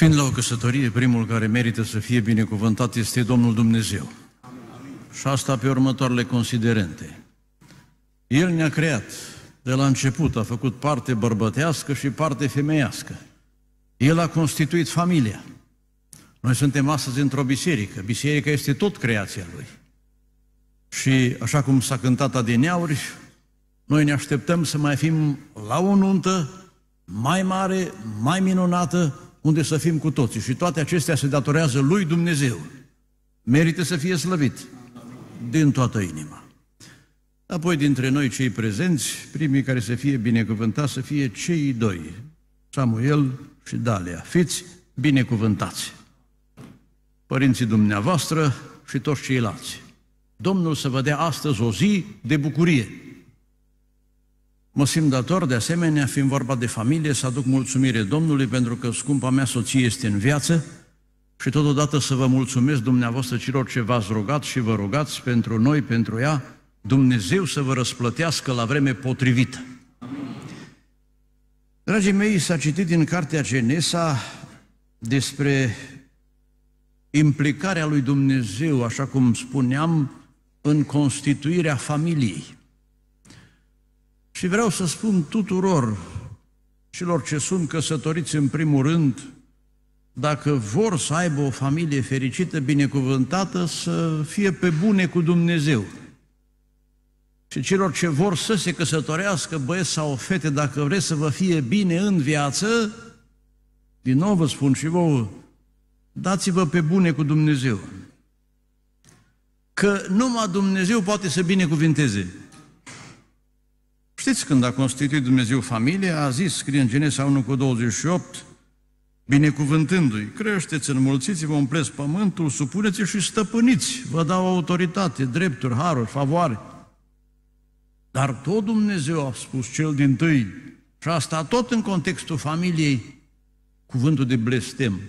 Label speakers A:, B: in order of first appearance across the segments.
A: Fiind la o căsătorie, primul care merită să fie binecuvântat este Domnul Dumnezeu. Și asta pe următoarele considerente. El ne-a creat de la început, a făcut parte bărbătească și parte femeiască. El a constituit familia. Noi suntem astăzi într-o biserică. Biserica este tot creația Lui. Și așa cum s-a cântat adineauri, noi ne așteptăm să mai fim la o nuntă mai mare, mai minunată, unde să fim cu toții. Și toate acestea se datorează lui Dumnezeu. Merită să fie slăvit din toată inima. Apoi, dintre noi cei prezenți, primii care să fie binecuvântați să fie cei doi, Samuel și Dalia. Fiți binecuvântați! Părinții dumneavoastră și toți ceilalți. Domnul să vă dea astăzi o zi de bucurie Mă simt dator, de asemenea, fiind vorba de familie, să aduc mulțumire Domnului pentru că scumpa mea soție este în viață și totodată să vă mulțumesc dumneavoastră celor ce v-ați rugat și vă rugați pentru noi, pentru ea, Dumnezeu să vă răsplătească la vreme potrivită. Dragii mei, s-a citit din cartea Genesa despre implicarea lui Dumnezeu, așa cum spuneam, în constituirea familiei. Și vreau să spun tuturor celor ce sunt căsătoriți în primul rând, dacă vor să aibă o familie fericită, binecuvântată, să fie pe bune cu Dumnezeu. Și celor ce vor să se căsătorească, băieți sau fete, dacă vreți să vă fie bine în viață, din nou vă spun și vouă, dați-vă pe bune cu Dumnezeu. Că numai Dumnezeu poate să binecuvinteze. Știți când a constituit Dumnezeu familia, a zis, scrie în Genesa 1 cu 28, binecuvântându-i, creșteți, înmulțiți-vă, umpleți pământul, supuneți și stăpâniți, vă dau autoritate, drepturi, haruri, favoare. Dar tot Dumnezeu a spus cel din tâi, și asta tot în contextul familiei, cuvântul de blestem,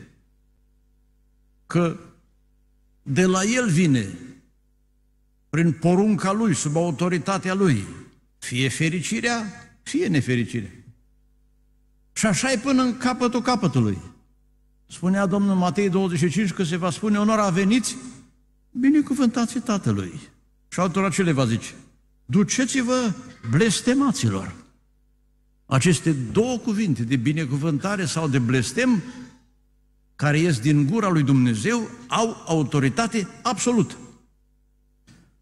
A: că de la el vine, prin porunca lui, sub autoritatea lui, fie fericirea, fie nefericirea. Și așa e până în capătul capătului. Spunea Domnul Matei 25 că se va spune onora veniți, binecuvântați Tatălui. Și altora ce le va zice? Duceți-vă blestemaților. Aceste două cuvinte de binecuvântare sau de blestem care ies din gura lui Dumnezeu au autoritate absolută.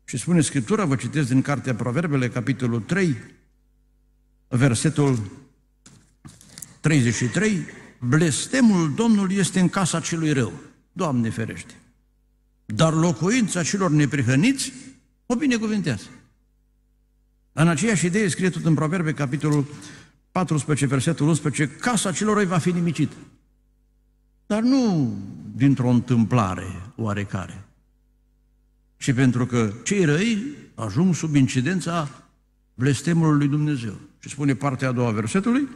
A: Și spune Scriptura, vă citesc din Cartea Proverbele, capitolul 3, versetul 33, blestemul Domnului este în casa celui rău, Doamne ferește, dar locuința celor neprihăniți o binecuvintează. În aceeași idee scrie tot în Proverbe, capitolul 14, versetul 11, casa celor răi va fi nimicită. Dar nu dintr-o întâmplare oarecare, și pentru că cei răi ajung sub incidența blestemului lui Dumnezeu. Și spune partea a doua versetului,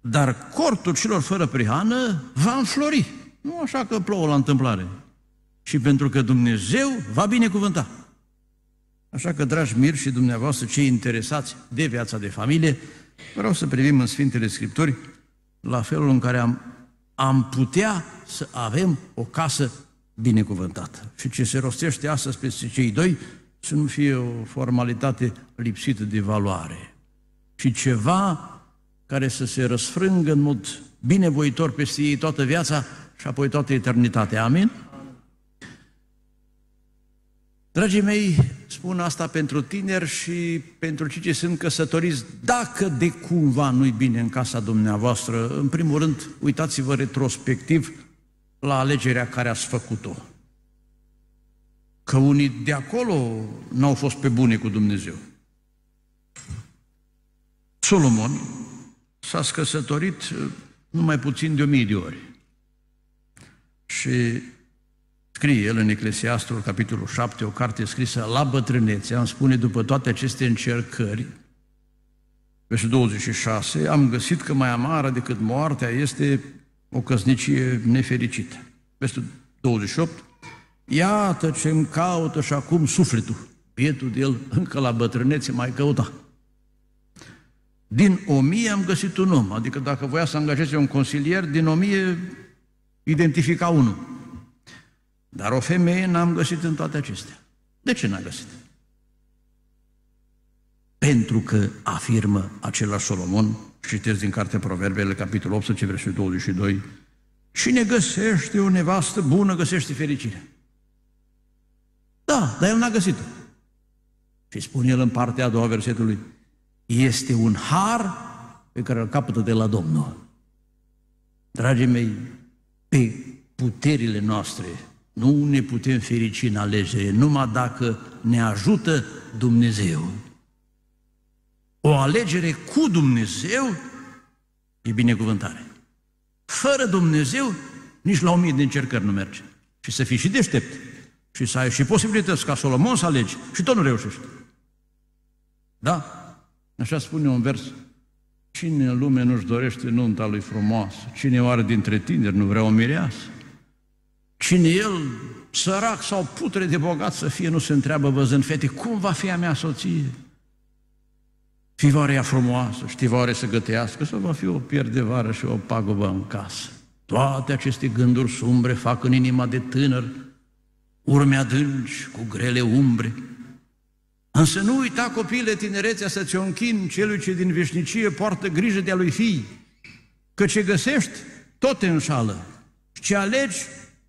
A: dar cortul celor fără prihană va înflori. Nu așa că plouă la întâmplare. Și pentru că Dumnezeu va binecuvânta. Așa că, dragi miri și dumneavoastră, cei interesați de viața de familie, vreau să privim în Sfintele Scripturi la felul în care am, am putea să avem o casă binecuvântat. Și ce se rostește astăzi peste cei doi să nu fie o formalitate lipsită de valoare, și ceva care să se răsfrângă în mod binevoitor peste ei toată viața și apoi toată eternitatea. Amin? Dragii mei, spun asta pentru tineri și pentru cei ce sunt căsătoriți, dacă de cumva nu-i bine în casa dumneavoastră, în primul rând, uitați-vă retrospectiv la alegerea care ați făcut-o. Că unii de acolo n-au fost pe bune cu Dumnezeu. Solomon s-a scăsătorit uh, numai puțin de o mie de ori. Și scrie el în Eclesiastul, capitolul 7, o carte scrisă la bătrânețe, am spune după toate aceste încercări, versul 26, am găsit că mai amară decât moartea este o căsnicie nefericită. Vestul 28. Iată ce îmi caută și acum sufletul. Bietul de el încă la bătrânețe mai căuta. Din o mie am găsit un om, adică dacă voia să angajeze un consilier, din o mie identifica unul. Dar o femeie n-am găsit în toate acestea. De ce n-a găsit? Pentru că, afirmă același Solomon, Citesc din cartea Proverbele, capitolul 18, versetul 22. Cine găsește o nevastă bună, găsește fericire. Da, dar el n-a găsit-o. Și spune el în partea a doua versetului, este un har pe care îl capătă de la Domnul. Dragii mei, pe puterile noastre nu ne putem ferici în alegere, numai dacă ne ajută Dumnezeu. O alegere cu Dumnezeu e binecuvântare. Fără Dumnezeu, nici la o mie de încercări nu merge. Și să fii și deștept. Și să ai și posibilități ca Solomon să alegi. Și tot nu reușești. Da? Așa spune un vers. Cine în lume nu-și dorește nunta lui frumoasă? Cine oare dintre tineri nu vrea o mireasă? Cine el, sărac sau putre de bogat să fie, nu se întreabă văzând fete, cum va fi a mea soție? Fivoarea ea frumoasă, știvoare să gătească, sau va fi o pierdevară și o pagubă în casă. Toate aceste gânduri sumbre fac în inima de tânăr urme adânci cu grele umbre. Însă nu uita, copile, tinerețea să ți-o închin celui ce din veșnicie poartă grijă de-a lui fii, că ce găsești, tot te înșală. Și ce alegi,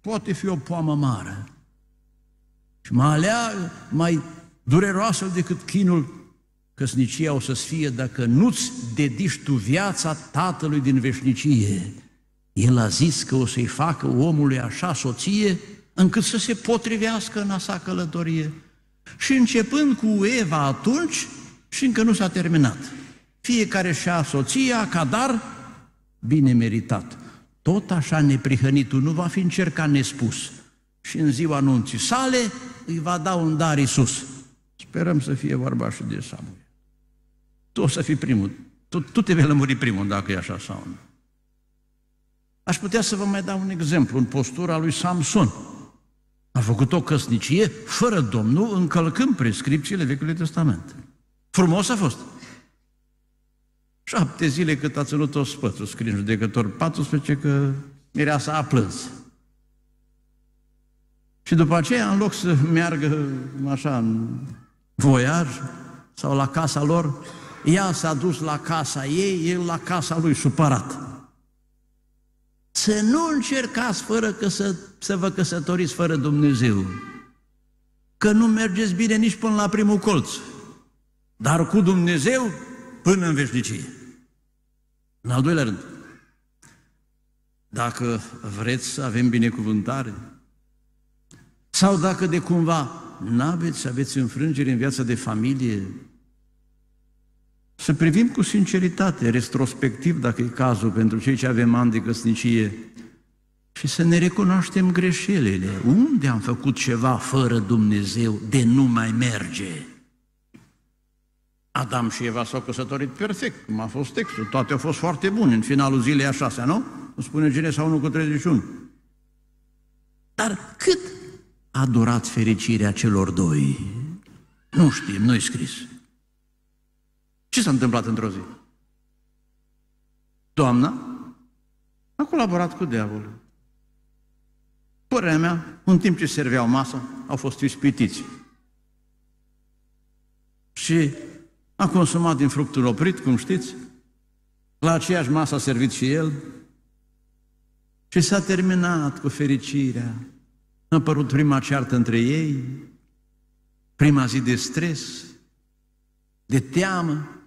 A: poate fi o poamă mare. Și mai alea mai dureroasă decât chinul Căsnicia o să fie dacă nu-ți dediști tu viața Tatălui din veșnicie. El a zis că o să-i facă omului așa soție încât să se potrivească în asa călătorie. Și începând cu Eva atunci, și încă nu s-a terminat. Fiecare și-a soția ca dar bine meritat. Tot așa neprihănitul nu va fi încercat nespus. Și în ziua anunții sale îi va da un dar Iisus. Sperăm să fie vorba și de Samuel tu o să fii primul. Tu, tu te vei lămuri primul dacă e așa sau nu. Aș putea să vă mai dau un exemplu în postura lui Samson. A făcut o căsnicie fără Domnul, încălcând prescripțiile Vechiului Testament. Frumos a fost. Șapte zile cât a ținut-o spătul, scrie judecător 14, că mireasa a plâns. Și după aceea, în loc să meargă așa în voiaj sau la casa lor, ea s-a dus la casa ei, el la casa lui, supărat. Să nu încercați fără că să, să vă căsătoriți fără Dumnezeu, că nu mergeți bine nici până la primul colț, dar cu Dumnezeu până în veșnicie. În al doilea rând, dacă vreți să avem binecuvântare, sau dacă de cumva n-aveți să aveți înfrângere în viața de familie, să privim cu sinceritate, retrospectiv, dacă e cazul, pentru cei ce avem ani de căsnicie, și să ne recunoaștem greșelile. Unde am făcut ceva fără Dumnezeu de nu mai merge? Adam și Eva s-au căsătorit perfect, cum a fost textul. Toate au fost foarte bune în finalul zilei a șasea, nu? Nu spune sau unul cu 31. Dar cât a durat fericirea celor doi? Nu știm, nu-i scris. Ce s-a întâmplat într-o zi? Doamna a colaborat cu diavolul. Părerea mea, în timp ce serveau masă, au fost ispitiți. Și a consumat din fructul oprit, cum știți, la aceeași masă a servit și el și s-a terminat cu fericirea. A apărut prima ceartă între ei, prima zi de stres, de teamă,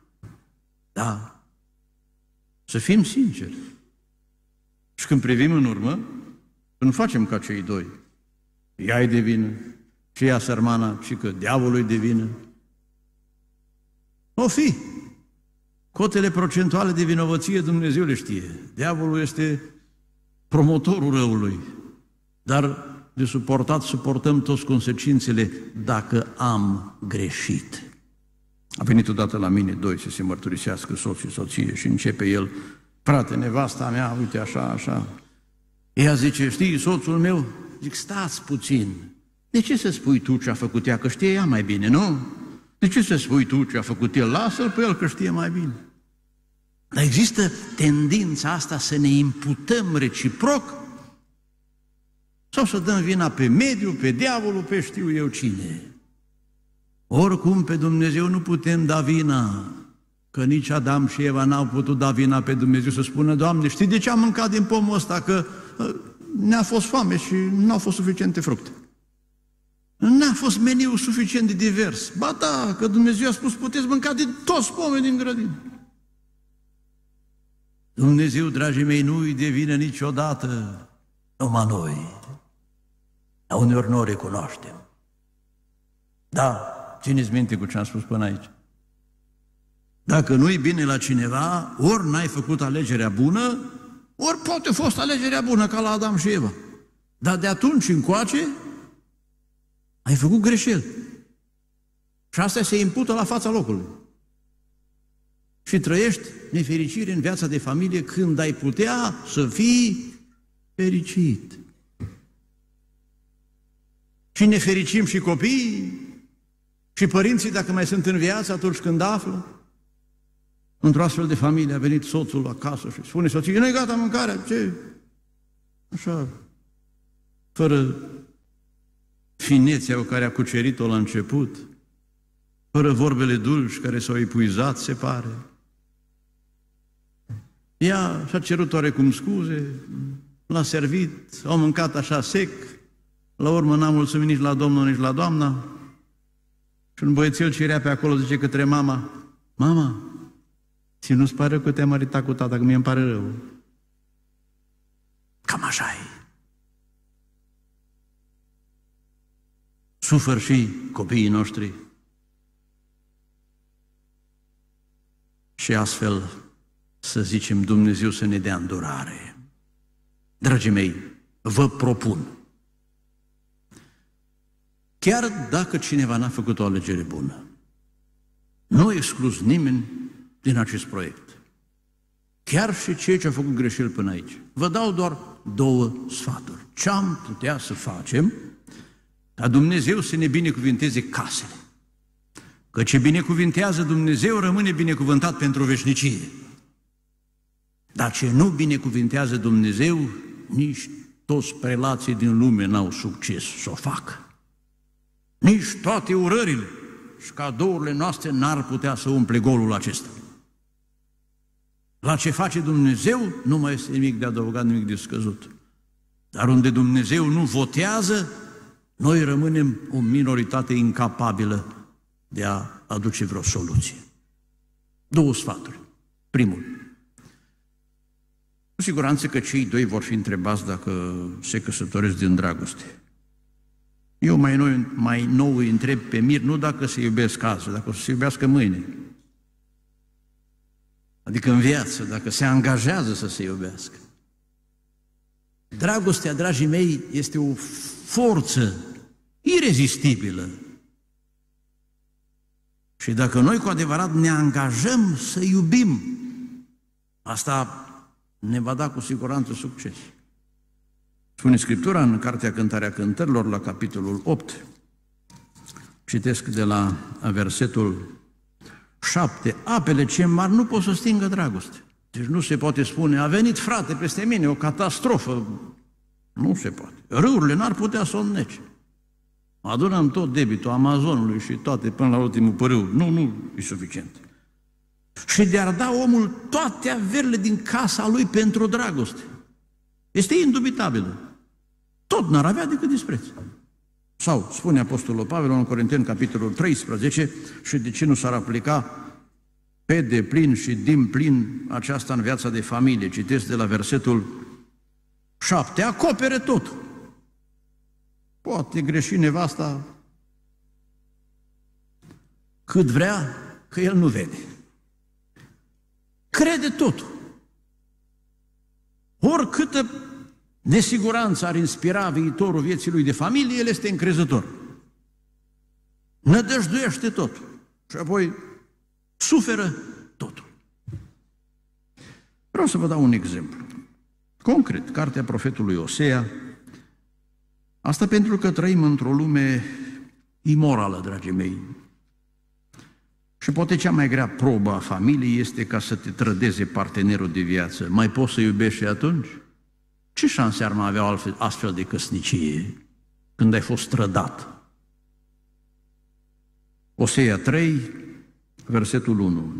A: da. Să fim sinceri. Și când privim în urmă, nu facem ca cei doi. Ea e de vină, și ea sărmana, și că diavolul e de vină. O fi. Cotele procentuale de vinovăție Dumnezeu le știe. Diavolul este promotorul răului. Dar de suportat suportăm toți consecințele dacă am greșit. A venit odată la mine doi să se mărturisească soț și soție și începe el, frate, nevasta mea, uite așa, așa. Ea zice, știi, soțul meu? Zic, stați puțin. De ce să spui tu ce a făcut ea? Că știe ea mai bine, nu? De ce să spui tu ce a făcut el? Lasă-l pe el că știe mai bine. Dar există tendința asta să ne imputăm reciproc sau să dăm vina pe mediu, pe diavolul, pe știu eu cine. Oricum pe Dumnezeu nu putem da vina, că nici Adam și Eva n-au putut da vina pe Dumnezeu să spună, Doamne, știi de ce am mâncat din pomul ăsta? Că ă, ne-a fost foame și nu au fost suficiente fructe. N-a fost meniu suficient de divers. Ba da, că Dumnezeu a spus, puteți mânca din toți pomii din grădină. Dumnezeu, dragii mei, nu-i devine niciodată numai noi. Uneori nu o recunoaștem. Da, Țineți minte cu ce am spus până aici. Dacă nu-i bine la cineva, ori n-ai făcut alegerea bună, ori poate a fost alegerea bună ca la Adam și Eva. Dar de atunci încoace, ai făcut greșel, Și asta se impută la fața locului. Și trăiești nefericire în viața de familie când ai putea să fii fericit. Și ne fericim și copiii, și părinții, dacă mai sunt în viață, atunci când află, într-o astfel de familie a venit soțul acasă și spune soții: nu-i gata mâncarea, ce? Așa, fără finețea care a cucerit-o la început, fără vorbele dulci care s-au epuizat, se pare. Ea și-a cerut oarecum scuze, l-a servit, au mâncat așa sec, la urmă n-a mulțumit nici la Domnul, nici la Doamna, și un băiețel ce era pe acolo zice către mama, Mama, ți nu-ți pare că te-am maritat cu tata, că mi îmi pare rău. Cam așa e. Sufăr și copiii noștri. Și astfel, să zicem, Dumnezeu să ne dea îndurare. Dragii mei, vă propun chiar dacă cineva n-a făcut o alegere bună. Nu exclus nimeni din acest proiect. Chiar și cei ce au făcut greșeli până aici. Vă dau doar două sfaturi. Ce am putea să facem ca Dumnezeu să ne binecuvinteze casele? Că ce binecuvintează Dumnezeu rămâne binecuvântat pentru veșnicie. Dar ce nu binecuvintează Dumnezeu, nici toți prelații din lume n-au succes să o facă. Nici toate urările și cadourile noastre n-ar putea să umple golul acesta. La ce face Dumnezeu nu mai este nimic de adăugat, nimic de scăzut. Dar unde Dumnezeu nu votează, noi rămânem o minoritate incapabilă de a aduce vreo soluție. Două sfaturi. Primul. Cu siguranță că cei doi vor fi întrebați dacă se căsătoresc din dragoste. Eu mai nou, mai nou îi întreb pe Mir, nu dacă se iubesc azi, dacă o să se iubească mâine. Adică în viață, dacă se angajează să se iubească. Dragostea, dragii mei, este o forță irezistibilă. Și dacă noi cu adevărat ne angajăm să iubim, asta ne va da cu siguranță succes. Spune Scriptura în Cartea Cântarea Cântărilor, la capitolul 8, citesc de la versetul 7, apele ce mari nu pot să stingă dragoste. Deci nu se poate spune, a venit frate peste mine, o catastrofă. Nu se poate. Râurile n-ar putea să o nece. Adunăm tot debitul Amazonului și toate până la ultimul părâu. Nu, nu e suficient. Și de-ar da omul toate averile din casa lui pentru dragoste. Este indubitabil tot n-ar avea decât dispreț. Sau, spune Apostolul Pavel în Corinteni, capitolul 13, și de ce nu s-ar aplica pe deplin și din plin aceasta în viața de familie. Citesc de la versetul 7, acopere tot. Poate greși nevasta cât vrea, că el nu vede. Crede tot. Oricâtă nesiguranță ar inspira viitorul vieții lui de familie, el este încrezător. Nădăjduiește tot și apoi suferă totul. Vreau să vă dau un exemplu. Concret, cartea profetului Osea, asta pentru că trăim într-o lume imorală, dragii mei. Și poate cea mai grea probă a familiei este ca să te trădeze partenerul de viață. Mai poți să iubești și atunci? Ce șanse ar mai avea astfel de căsnicie când ai fost trădat? Osea 3, versetul 1.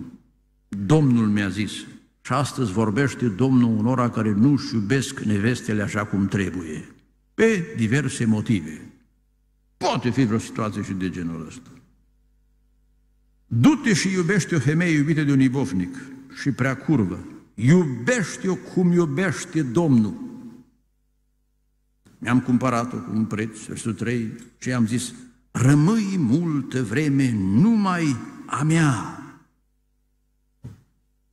A: Domnul mi-a zis, și astăzi vorbește Domnul unora care nu-și iubesc nevestele așa cum trebuie, pe diverse motive. Poate fi vreo situație și de genul ăsta. Du-te și iubește o femeie iubită de un ibofnic și prea curvă. Iubește-o cum iubește Domnul mi-am cumpărat-o cu un preț, versul 3, și am zis, rămâi multă vreme numai a mea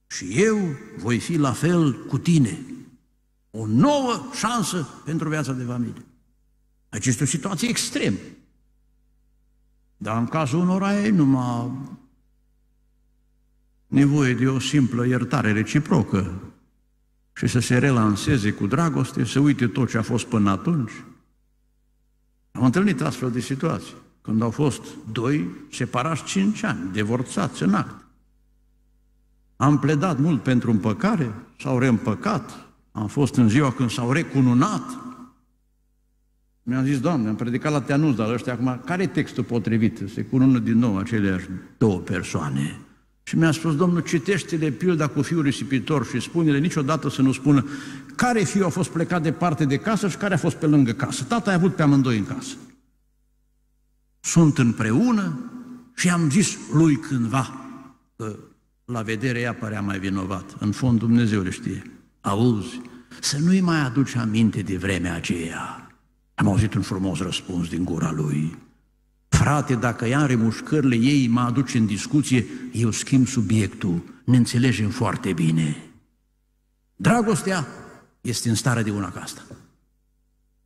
A: și eu voi fi la fel cu tine. O nouă șansă pentru viața de familie. Aici deci este o situație extremă. Dar în cazul unora e numai nevoie de o simplă iertare reciprocă și să se relanseze cu dragoste, să uite tot ce a fost până atunci. Am întâlnit astfel de situații, când au fost doi separați cinci ani, divorțați în act. Am pledat mult pentru împăcare, s-au reîmpăcat, am fost în ziua când s-au recununat. Mi-am zis, Doamne, am predicat la Teanuz, dar ăștia acum, care e textul potrivit? Se cunună din nou aceleași două persoane. Și mi-a spus, Domnul, citește-le pilda cu fiul risipitor și spune-le niciodată să nu spună care fiu a fost plecat departe de casă și care a fost pe lângă casă. Tata a avut pe amândoi în casă. Sunt împreună și am zis lui cândva că la vedere ea părea mai vinovat. În fond Dumnezeu le știe. Auzi, să nu-i mai aduci aminte de vremea aceea. Am auzit un frumos răspuns din gura lui. Frate, dacă ea are mușcările ei, mă aduce în discuție, eu schimb subiectul, ne înțelegem foarte bine. Dragostea este în stare de una ca asta.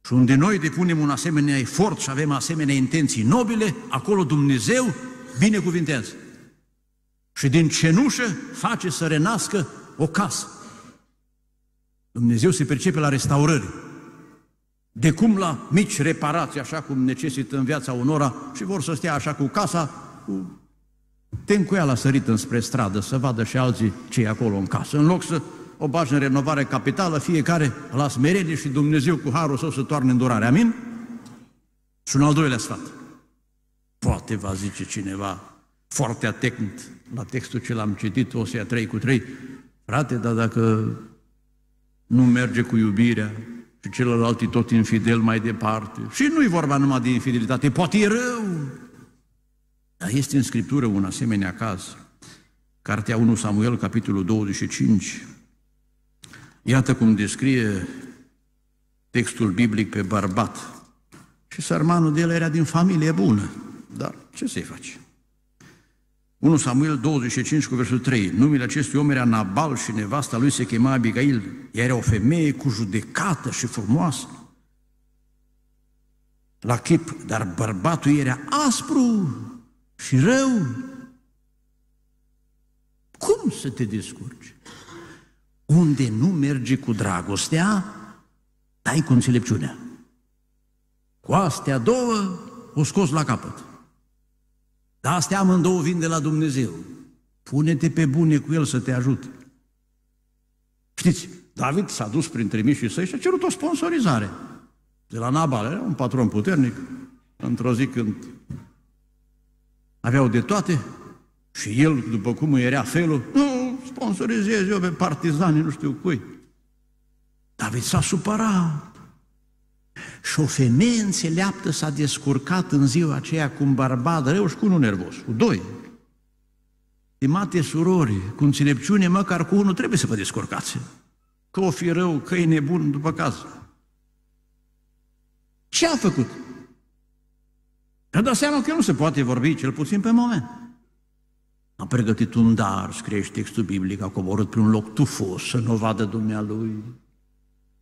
A: Și unde noi depunem un asemenea efort și avem asemenea intenții nobile, acolo Dumnezeu binecuvintează. Și din cenușă face să renască o casă. Dumnezeu se percepe la restaurări de cum la mici reparații, așa cum necesită în viața unora, și vor să stea așa cu casa, cu tencuiala sărită înspre stradă, să vadă și alții ce e acolo în casă. În loc să o bagi în renovare capitală, fiecare la smerenie și Dumnezeu cu harul său să toarne îndurare. Amin? Și un al doilea sfat. Poate va zice cineva foarte atent la textul ce l-am citit, Osea 3 cu 3, frate, dar dacă nu merge cu iubirea, și celălalt e tot infidel mai departe. Și nu-i vorba numai de infidelitate, poate e rău. Dar este în Scriptură un asemenea caz. Cartea 1 Samuel, capitolul 25. Iată cum descrie textul biblic pe bărbat. Și sărmanul de el era din familie bună. Dar ce să-i face? 1 Samuel 25 cu versul 3. Numele acestui om era Nabal și nevasta lui se chema Abigail. Ea era o femeie cu judecată și frumoasă. La chip, dar bărbatul ei era aspru și rău. Cum să te descurci? Unde nu merge cu dragostea, dai cu înțelepciunea. Cu astea două o scos la capăt. Dar astea amândouă vin de la Dumnezeu. Pune-te pe bune cu El să te ajute. Știți, David s-a dus printre mișii săi și a cerut o sponsorizare. De la Nabal, era un patron puternic, într-o zi când aveau de toate și el, după cum era felul, nu, sponsorizez eu pe partizanii nu știu cui. David s-a supărat. Și o femeie înțeleaptă s-a descurcat în ziua aceea cu un bărbat rău și cu unul nervos, cu doi. Stimate surori, cu înțelepciune, măcar cu unul trebuie să vă descurcați. Că o fi rău, că e nebun, după caz. Ce a făcut? Și-a dat seama că nu se poate vorbi, cel puțin pe moment. A pregătit un dar, scrie textul biblic, a coborât prin un loc tufos să nu vadă dumnealui.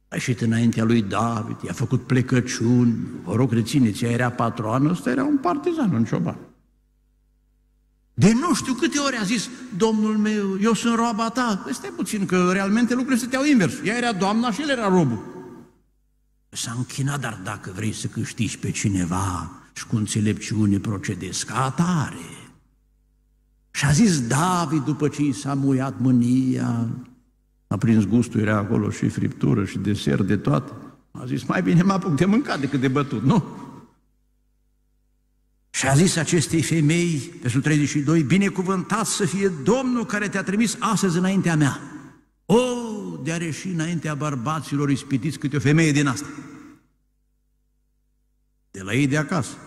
A: A ieșit înaintea lui David, i-a făcut plecăciuni, vă rog, rețineți, ea era patroană, ăsta era un partizan, un cioban. De nu știu câte ori a zis, domnul meu, eu sunt roaba ta. Păi stai puțin, că realmente lucrurile se teau invers. Ea era doamna și el era robul. S-a închinat, dar dacă vrei să câștigi pe cineva și cu înțelepciune procedezi ca atare. Și a zis David, după ce i s-a muiat mânia, a prins gustul, era acolo și friptură și desert de toate. A zis, mai bine mă apuc de mâncat decât de bătut, nu? Și a zis acestei femei, versul 32, binecuvântat să fie Domnul care te-a trimis astăzi înaintea mea. O, de a reși înaintea bărbaților ispitiți câte o femeie din asta. De la ei de acasă.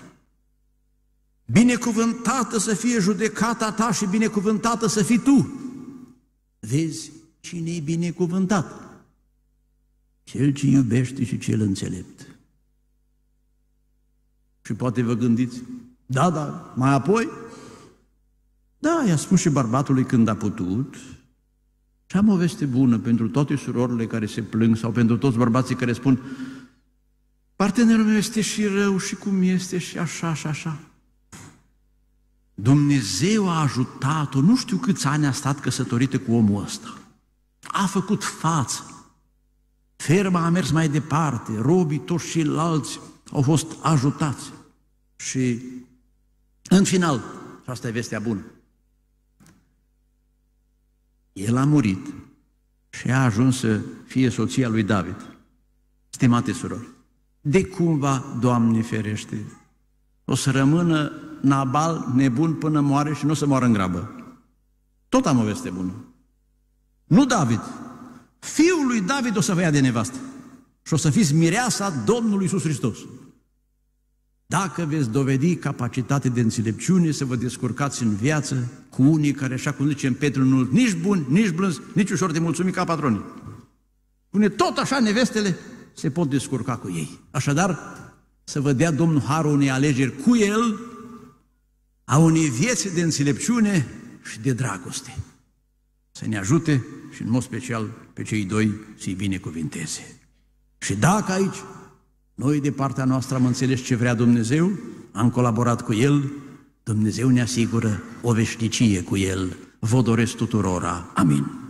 A: Binecuvântată să fie judecata ta și binecuvântată să fii tu. Vezi, cine e binecuvântat? Cel ce iubește și cel înțelept. Și poate vă gândiți, da, da, mai apoi? Da, i-a spus și bărbatului când a putut. Și am o veste bună pentru toate surorile care se plâng sau pentru toți bărbații care spun partenerul meu este și rău și cum este și așa și așa. Dumnezeu a ajutat-o, nu știu câți ani a stat căsătorită cu omul ăsta a făcut față. Ferma a mers mai departe, robii toți și au fost ajutați. Și în final, și asta e vestea bună, el a murit și a ajuns să fie soția lui David. Stimate surori, de cumva, Doamne ferește, o să rămână Nabal nebun până moare și nu o să moară în grabă. Tot am o veste bună. Nu David. Fiul lui David o să vă ia de nevastă. Și o să fiți mireasa Domnului Iisus Hristos. Dacă veți dovedi capacitate de înțelepciune să vă descurcați în viață cu unii care, așa cum în Petru nu nici bun, nici blâns, nici ușor de mulțumit ca patronii. Pune tot așa nevestele se pot descurca cu ei. Așadar, să vă dea Domnul Harul unei alegeri cu el, a unei vieți de înțelepciune și de dragoste. Să ne ajute și în mod special pe cei doi să-i binecuvinteze. Și dacă aici noi de partea noastră am înțeles ce vrea Dumnezeu, am colaborat cu El, Dumnezeu ne asigură o veșnicie cu El. Vă doresc tuturora. Amin.